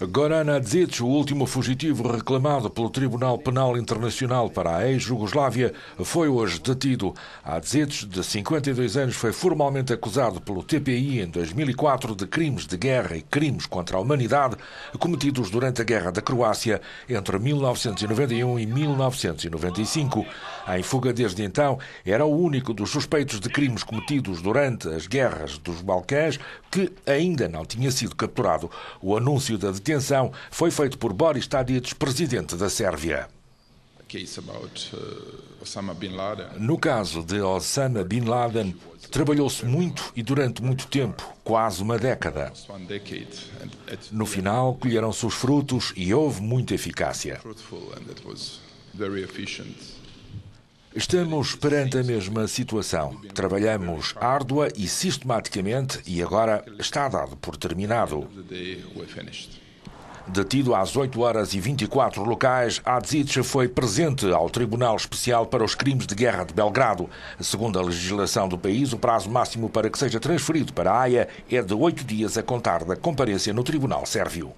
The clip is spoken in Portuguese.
É? Goran Adzic, o último fugitivo reclamado pelo Tribunal Penal Internacional para a ex-Jugoslávia, foi hoje detido. Adzic, de 52 anos, foi formalmente acusado pelo TPI em 2004 de crimes de guerra e crimes contra a humanidade cometidos durante a Guerra da Croácia entre 1991 e 1995. Em fuga desde então, era o único dos suspeitos de crimes cometidos durante as guerras dos Balcãs que ainda não tinha sido capturado. O o anúncio da detenção foi feito por Boris Tadic, presidente da Sérvia. É eh, no caso de Osama Bin Laden, trabalhou-se muito e durante muito tempo, quase uma década. No final, colheram-se os frutos e houve muita eficácia. Estamos perante a mesma situação. Trabalhamos árdua e sistematicamente e agora está dado por terminado. Detido às 8 horas e 24 locais, Adzic foi presente ao Tribunal Especial para os Crimes de Guerra de Belgrado. Segundo a legislação do país, o prazo máximo para que seja transferido para a Haia é de oito dias a contar da comparência no Tribunal Sérvio.